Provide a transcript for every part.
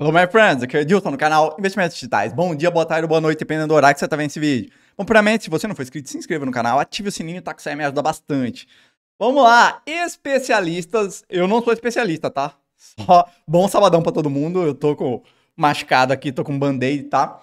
Hello, my friends! Aqui é o Edilson, no canal Investimentos Digitais. Bom dia, boa tarde, boa noite, dependendo do horário que você está vendo esse vídeo. Bom, primeiramente, se você não for inscrito, se inscreva no canal, ative o sininho, tá? Que isso aí me ajuda bastante. Vamos lá! Especialistas... Eu não sou especialista, tá? Só bom sabadão para todo mundo. Eu tô com machucado aqui, tô com band-aid, tá?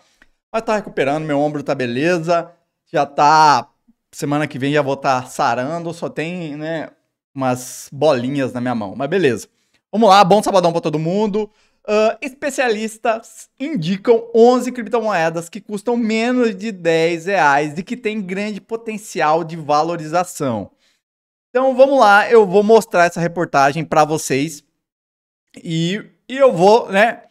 Mas tá recuperando, meu ombro tá beleza. Já tá... Semana que vem já vou estar tá sarando, só tem, né, umas bolinhas na minha mão. Mas beleza. Vamos lá, bom sabadão para todo mundo. Uh, especialistas indicam 11 criptomoedas que custam menos de 10 reais e que têm grande potencial de valorização. Então vamos lá, eu vou mostrar essa reportagem para vocês e, e eu vou né,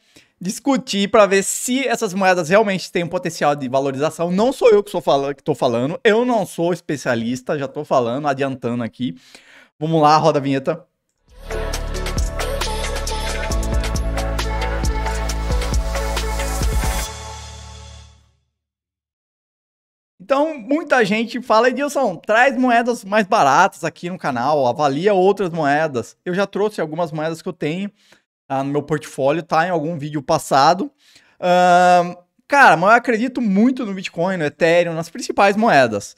discutir para ver se essas moedas realmente têm um potencial de valorização. Não sou eu que estou falando, eu não sou especialista, já estou falando, adiantando aqui. Vamos lá, roda a vinheta. Então, muita gente fala, Edilson, traz moedas mais baratas aqui no canal, avalia outras moedas. Eu já trouxe algumas moedas que eu tenho ah, no meu portfólio, tá? Em algum vídeo passado. Uh, cara, mas eu acredito muito no Bitcoin, no Ethereum, nas principais moedas.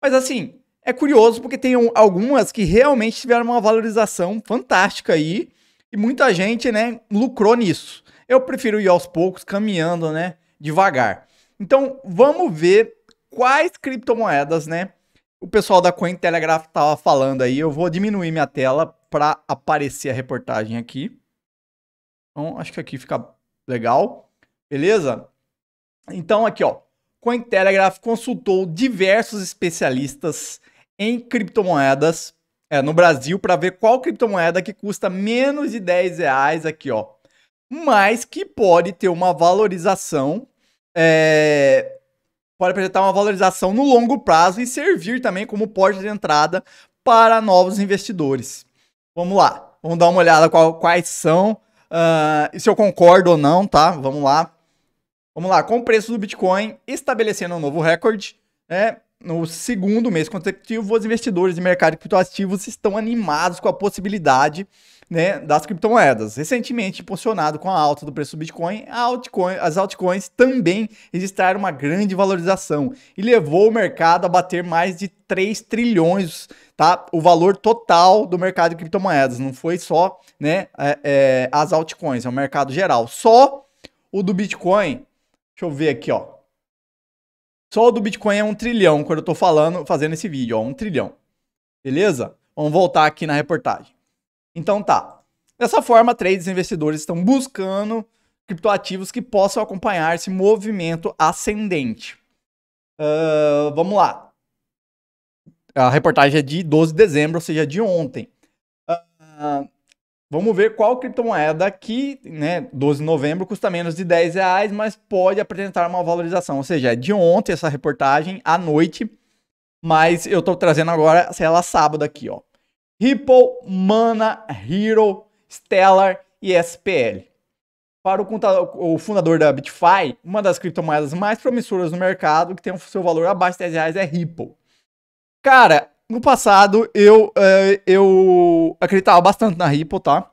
Mas assim, é curioso porque tem algumas que realmente tiveram uma valorização fantástica aí e muita gente, né, lucrou nisso. Eu prefiro ir aos poucos, caminhando, né, devagar. Então, vamos ver quais criptomoedas, né? O pessoal da Cointelegraph estava falando aí. Eu vou diminuir minha tela para aparecer a reportagem aqui. Então, acho que aqui fica legal. Beleza? Então, aqui, ó. Cointelegraph consultou diversos especialistas em criptomoedas é, no Brasil para ver qual criptomoeda que custa menos de 10 reais aqui, ó. Mas que pode ter uma valorização é, pode apresentar uma valorização no longo prazo e servir também como porte de entrada para novos investidores. Vamos lá, vamos dar uma olhada qual, quais são uh, e se eu concordo ou não, tá? Vamos lá. Vamos lá, com o preço do Bitcoin estabelecendo um novo recorde, né? No segundo mês consecutivo, os investidores de mercado de criptoativos estão animados com a possibilidade né, das criptomoedas. Recentemente, impulsionado com a alta do preço do Bitcoin, altcoin, as altcoins também registraram uma grande valorização e levou o mercado a bater mais de 3 trilhões, tá? O valor total do mercado de criptomoedas. Não foi só né, é, é, as altcoins, é o mercado geral. Só o do Bitcoin. Deixa eu ver aqui, ó. Só o do Bitcoin é um trilhão quando eu tô falando, fazendo esse vídeo, ó, um trilhão. Beleza? Vamos voltar aqui na reportagem. Então tá. Dessa forma, traders e investidores estão buscando criptoativos que possam acompanhar esse movimento ascendente. Uh, vamos lá. A reportagem é de 12 de dezembro, ou seja, de ontem. Uh, Vamos ver qual criptomoeda que, né, 12 de novembro, custa menos de 10 reais, mas pode apresentar uma valorização. Ou seja, é de ontem essa reportagem, à noite, mas eu estou trazendo agora, sei lá, sábado aqui, ó. Ripple, Mana, Hero, Stellar e SPL. Para o, o fundador da Bitfi, uma das criptomoedas mais promissoras no mercado, que tem o seu valor abaixo de 10 reais, é Ripple. Cara, no passado eu, é, eu acreditava bastante na Ripple, tá?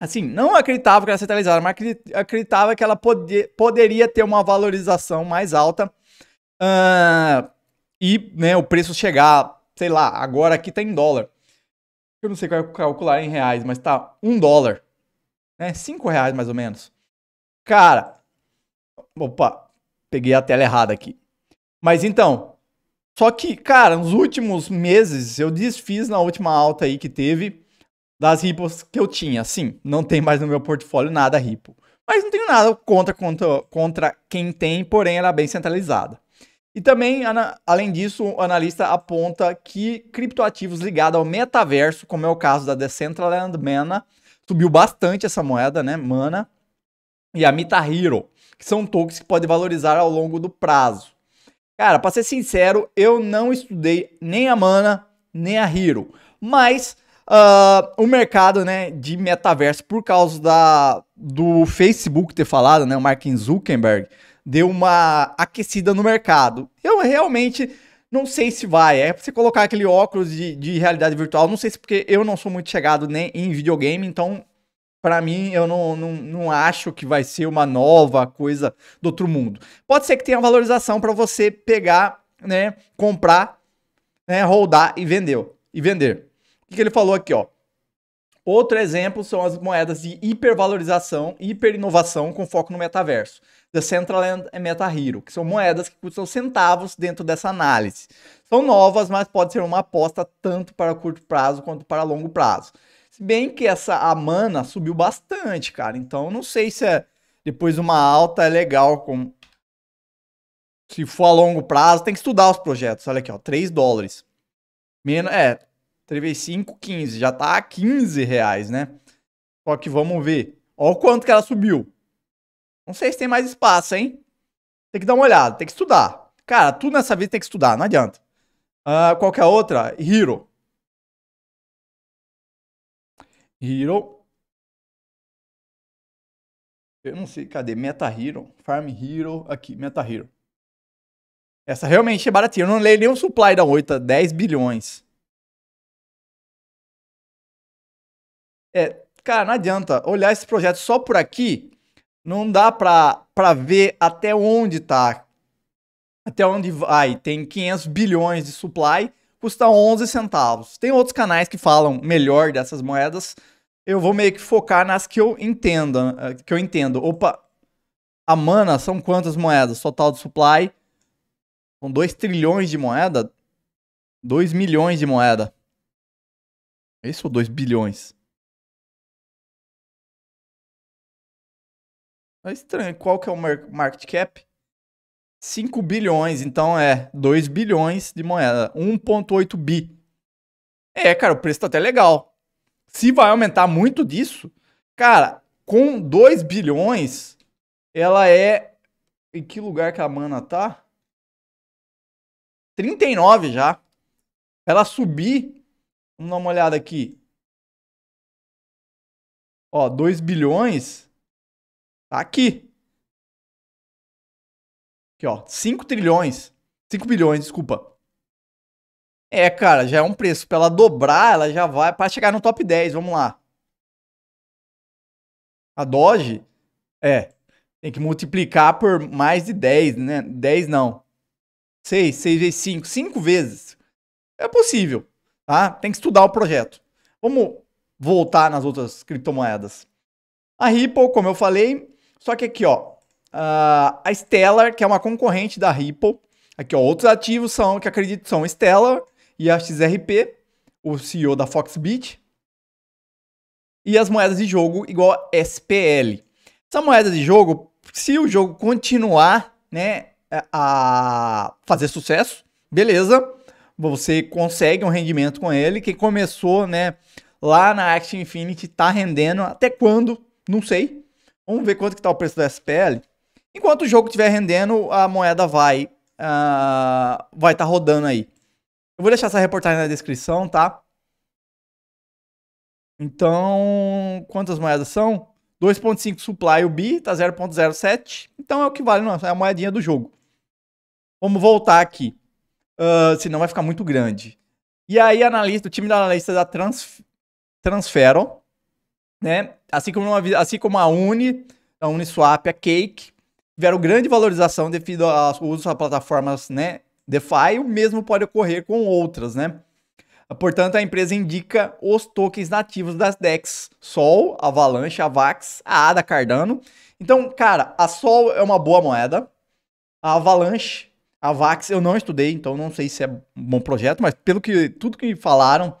Assim, não acreditava que ela centralizada, mas acreditava que ela poderia ter uma valorização mais alta uh, e né, o preço chegar, sei lá, agora aqui tá em dólar. Eu não sei é calcular em reais, mas tá um dólar. Né? Cinco reais mais ou menos. Cara, opa, peguei a tela errada aqui. Mas então, só que, cara, nos últimos meses eu desfiz na última alta aí que teve das ripos que eu tinha. Sim, não tem mais no meu portfólio nada ripo. Mas não tenho nada contra, contra, contra quem tem, porém ela é bem centralizada. E também, além disso, o analista aponta que criptoativos ligados ao metaverso, como é o caso da Decentraland Mana, subiu bastante essa moeda, né, Mana, e a Mita Hero, que são tokens que podem valorizar ao longo do prazo. Cara, pra ser sincero, eu não estudei nem a Mana, nem a Hero. Mas uh, o mercado né, de metaverso, por causa da, do Facebook ter falado, né, o Mark Zuckerberg, deu uma aquecida no mercado. Eu realmente não sei se vai. É pra você colocar aquele óculos de, de realidade virtual. Não sei se porque eu não sou muito chegado nem em videogame, então para mim, eu não, não, não acho que vai ser uma nova coisa do outro mundo. Pode ser que tenha valorização para você pegar, né, comprar, né, rodar e vendeu e vender. O que, que ele falou aqui, ó? Outro exemplo são as moedas de hipervalorização, hiperinovação com foco no metaverso. The Centraland e Meta Hero, que são moedas que custam centavos dentro dessa análise. São novas, mas pode ser uma aposta tanto para curto prazo quanto para longo prazo. Se bem que essa a mana subiu bastante, cara. Então não sei se é depois uma alta é legal com se for a longo prazo, tem que estudar os projetos. Olha aqui, ó, 3 dólares. Menos, é, 3 vezes 5, 15. Já tá a 15 reais, né? Só que vamos ver. Olha o quanto que ela subiu. Não sei se tem mais espaço, hein? Tem que dar uma olhada, tem que estudar. Cara, tudo nessa vida tem que estudar, não adianta. Uh, ah, qualquer é outra, Hero. Hero. Eu não sei, cadê? Meta Hero, Farm Hero, aqui, Meta Hero. Essa realmente é baratinha. Eu não leio nenhum supply da 8, 10 bilhões. É, cara, não adianta olhar esse projeto só por aqui, não dá pra, pra ver até onde tá, até onde vai. Tem 500 bilhões de supply custa 11 centavos. Tem outros canais que falam melhor dessas moedas. Eu vou meio que focar nas que eu entendo, eh, que eu entendo. Opa, a mana são quantas moedas? Total de supply são 2 trilhões de moeda, 2 milhões de moeda. É isso ou 2 bilhões? É estranho, qual que é o market cap? 5 bilhões, então é 2 bilhões de moeda, 1.8 bi. É, cara, o preço tá até legal. Se vai aumentar muito disso, cara, com 2 bilhões, ela é em que lugar que a mana tá? 39 já. Ela subir, vamos dar uma olhada aqui. Ó, 2 bilhões tá aqui. Aqui, ó. 5 trilhões. 5 bilhões, desculpa. É, cara, já é um preço. Pra ela dobrar, ela já vai para chegar no top 10. Vamos lá. A Doge, é, tem que multiplicar por mais de 10, né? 10 não. 6, 6 vezes 5, 5 vezes. É possível, tá? Tem que estudar o projeto. Vamos voltar nas outras criptomoedas. A Ripple, como eu falei, só que aqui, ó, Uh, a Stellar, que é uma concorrente da Ripple. Aqui, ó, outros ativos são que acredito são Stellar e a XRP, o CEO da Foxbit. E as moedas de jogo igual a SPL. Essa moeda de jogo, se o jogo continuar, né, a fazer sucesso, beleza, você consegue um rendimento com ele. Quem começou, né, lá na Action Infinity tá rendendo até quando? Não sei. Vamos ver quanto que tá o preço da SPL. Enquanto o jogo estiver rendendo, a moeda vai uh, vai estar tá rodando aí. Eu vou deixar essa reportagem na descrição, tá? Então, quantas moedas são? 2.5 supply o B, tá 0.07. Então é o que vale, não, é a moedinha do jogo. Vamos voltar aqui. Uh, senão vai ficar muito grande. E aí, analista, o time da analista da Trans, Transfero, né? Assim como, uma, assim como a Uni, a Uniswap, a Cake, tiveram grande valorização devido ao uso das plataformas né, DeFi, o mesmo pode ocorrer com outras, né? Portanto, a empresa indica os tokens nativos das DEX, Sol, Avalanche, Avax, a ADA, Cardano. Então, cara, a Sol é uma boa moeda, a Avalanche, a Avax eu não estudei, então não sei se é um bom projeto, mas pelo que tudo que falaram,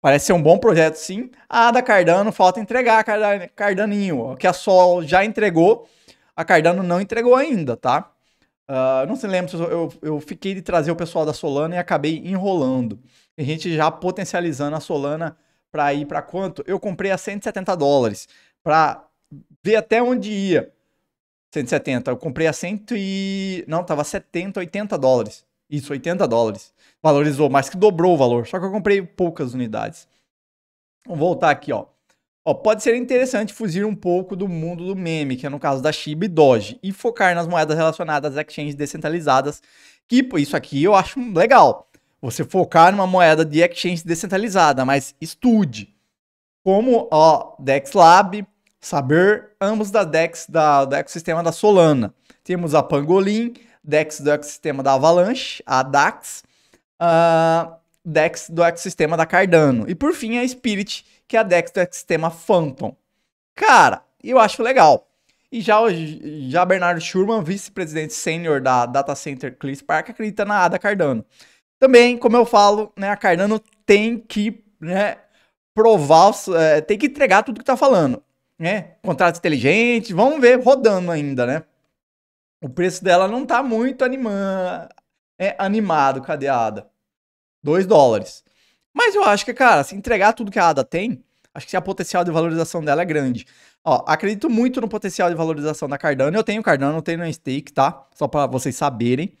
Parece ser um bom projeto, sim. A ada Cardano falta entregar, Cardaninho, que a Sol já entregou a Cardano não entregou ainda, tá? Uh, não se lembra se eu, eu, fiquei de trazer o pessoal da Solana e acabei enrolando. Tem gente já potencializando a Solana para ir para quanto? Eu comprei a 170 dólares para ver até onde ia. 170, eu comprei a 100 e... Não, tava 70, 80 dólares. Isso, 80 dólares. Valorizou mais que dobrou o valor, só que eu comprei poucas unidades. Vamos voltar aqui, ó. Ó, pode ser interessante fugir um pouco do mundo do meme, que é no caso da Shiba e Doge, e focar nas moedas relacionadas a exchanges descentralizadas, que isso aqui eu acho legal. Você focar numa moeda de exchange descentralizada, mas estude. Como ó, Dex Lab, Saber, ambos da Dex da, do ecossistema da Solana. Temos a Pangolin, Dex do ecossistema da Avalanche, a DAX. Uh, DEX do ecossistema da Cardano. E por fim, a Spirit, que é a DEX do ecossistema Phantom. Cara, eu acho legal. E já, já Bernardo Schurman, vice-presidente sênior da Data Center Clear Park, acredita na ADA Cardano. Também, como eu falo, né, a Cardano tem que né, provar, é, tem que entregar tudo que está falando. Né? Contratos inteligentes, vamos ver, rodando ainda, né? O preço dela não está muito anima... é, animado. cadeada 2 dólares. Mas eu acho que, cara, se entregar tudo que a ADA tem, acho que a potencial de valorização dela é grande. Ó, acredito muito no potencial de valorização da Cardano. Eu tenho Cardano, eu tenho no stake, tá? Só para vocês saberem.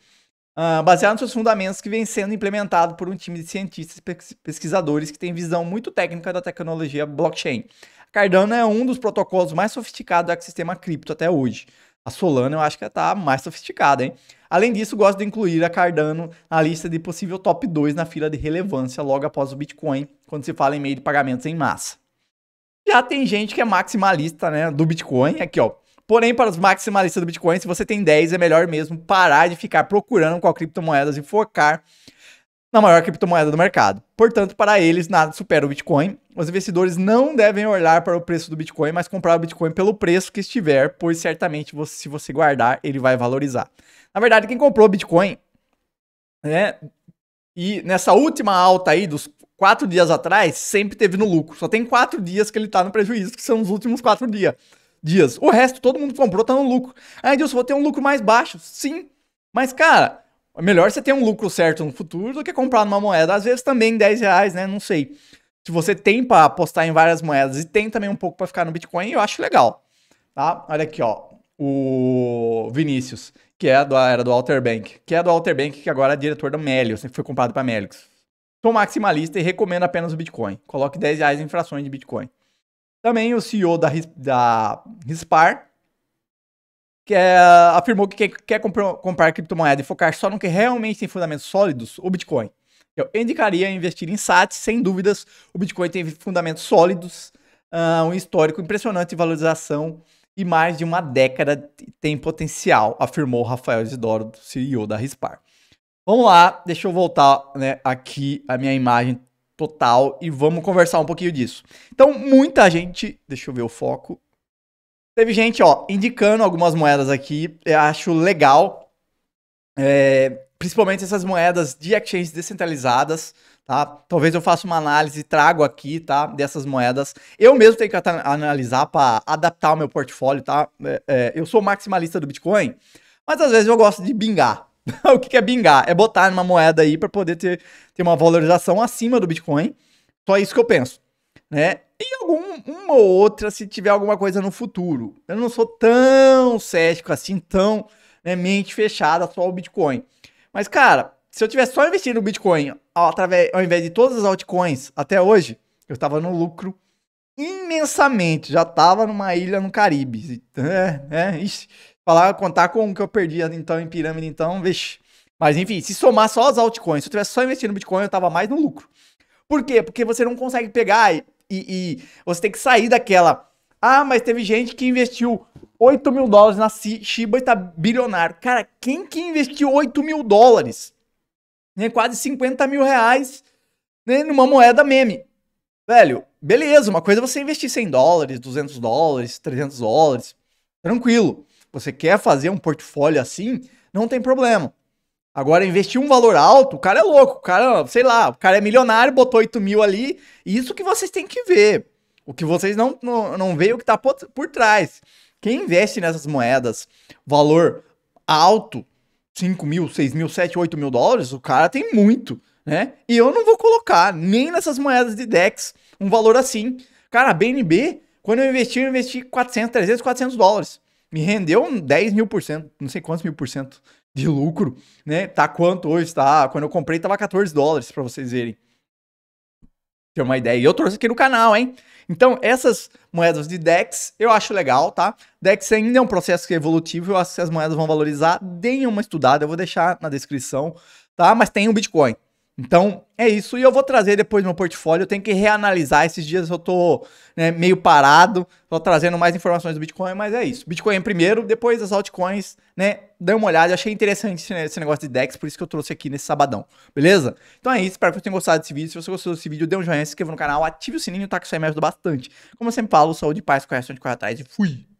Uh, baseado nos seus fundamentos que vem sendo implementado por um time de cientistas e pesquisadores que tem visão muito técnica da tecnologia blockchain. A Cardano é um dos protocolos mais sofisticados do ecossistema cripto até hoje. A Solana eu acho que está mais sofisticada, hein? Além disso, gosto de incluir a Cardano na lista de possível top 2 na fila de relevância logo após o Bitcoin, quando se fala em meio de pagamentos em massa. Já tem gente que é maximalista, né, do Bitcoin, aqui ó. Porém, para os maximalistas do Bitcoin, se você tem 10, é melhor mesmo parar de ficar procurando qual criptomoedas e focar na maior criptomoeda do mercado. Portanto, para eles, nada supera o Bitcoin. Os investidores não devem olhar para o preço do Bitcoin, mas comprar o Bitcoin pelo preço que estiver, pois certamente, você, se você guardar, ele vai valorizar. Na verdade, quem comprou o Bitcoin, né? E nessa última alta aí, dos quatro dias atrás, sempre teve no lucro. Só tem quatro dias que ele está no prejuízo, que são os últimos quatro dias. dias. O resto, todo mundo comprou, está no lucro. Ah, Deus, vou ter um lucro mais baixo. Sim. Mas, cara, é melhor você ter um lucro certo no futuro do que comprar numa moeda, às vezes também 10 reais, né? Não sei. Se você tem para apostar em várias moedas e tem também um pouco para ficar no Bitcoin, eu acho legal. Tá? Olha aqui, ó. O Vinícius, que é do, era do Alter Bank, que é do Alter Bank, que agora é diretor da Melios, né? que foi comprado para Melios. Sou maximalista e recomendo apenas o Bitcoin. Coloque 10 reais em frações de Bitcoin. Também o CEO da, da Rispar, que é, afirmou que quem quer comprar, comprar criptomoeda e focar só no que realmente tem fundamentos sólidos, o Bitcoin. Eu indicaria investir em SATs, sem dúvidas. O Bitcoin tem fundamentos sólidos, uh, um histórico impressionante de valorização e mais de uma década tem potencial, afirmou Rafael Isidoro, CEO da Rispar. Vamos lá, deixa eu voltar né, aqui a minha imagem total e vamos conversar um pouquinho disso. Então, muita gente, deixa eu ver o foco, Teve gente, ó, indicando algumas moedas aqui. Eu acho legal. É, principalmente essas moedas de exchanges descentralizadas, tá? Talvez eu faça uma análise e trago aqui, tá? Dessas moedas. Eu mesmo tenho que analisar para adaptar o meu portfólio, tá? É, é, eu sou maximalista do Bitcoin, mas às vezes eu gosto de bingar. o que, que é bingar? É botar uma moeda aí para poder ter, ter uma valorização acima do Bitcoin. Só isso que eu penso né? E alguma ou outra se tiver alguma coisa no futuro. Eu não sou tão cético assim, tão né, mente fechada só o Bitcoin. Mas, cara, se eu tivesse só investido no Bitcoin ao, através, ao invés de todas as altcoins até hoje, eu estava no lucro imensamente. Já estava numa ilha no Caribe. É, é, ixi, falar, contar com o que eu perdi então em pirâmide, então, vixe. Mas enfim, se somar só as altcoins, se eu tivesse só investido no Bitcoin, eu estava mais no lucro. Por quê? Porque você não consegue pegar e, e você tem que sair daquela. Ah, mas teve gente que investiu 8 mil dólares na Shiba e tá bilionário. Cara, quem que investiu 8 mil dólares? Né, quase 50 mil reais né, numa moeda meme. Velho, beleza, uma coisa é você investir 100 dólares, 200 dólares, 300 dólares, tranquilo. Você quer fazer um portfólio assim, não tem problema. Agora, investir um valor alto, o cara é louco, o cara, sei lá, o cara é milionário, botou 8 mil ali. Isso que vocês têm que ver. O que vocês não, não, não veem, o que está por, por trás. Quem investe nessas moedas, valor alto, 5 mil, 6 mil, 7, 8 mil dólares, o cara tem muito, né? E eu não vou colocar nem nessas moedas de DEX um valor assim. Cara, a BNB, quando eu investi, eu investi 400, 300, 400 dólares. Me rendeu 10 mil por cento, não sei quantos mil por cento de lucro, né? Tá quanto hoje? Tá, quando eu comprei tava 14 dólares para vocês verem. Ter uma ideia. E eu trouxe aqui no canal, hein? Então, essas moedas de DEX eu acho legal, tá? DEX ainda é um processo é evolutivo, eu acho que as moedas vão valorizar. Deem uma estudada, eu vou deixar na descrição, tá? Mas tem o um Bitcoin. Então, é isso. E eu vou trazer depois meu portfólio. Eu tenho que reanalisar. Esses dias eu tô né, meio parado. Tô trazendo mais informações do Bitcoin, mas é isso. Bitcoin primeiro, depois as altcoins, né? Dei uma olhada. Achei interessante esse negócio de DEX, por isso que eu trouxe aqui nesse sabadão. Beleza? Então é isso. Espero que vocês tenham gostado desse vídeo. Se você gostou desse vídeo, dê um joinha, se inscreva no canal, ative o sininho, tá? Que isso aí me ajuda bastante. Como eu sempre falo, saúde e paz, correção de correr atrás e fui!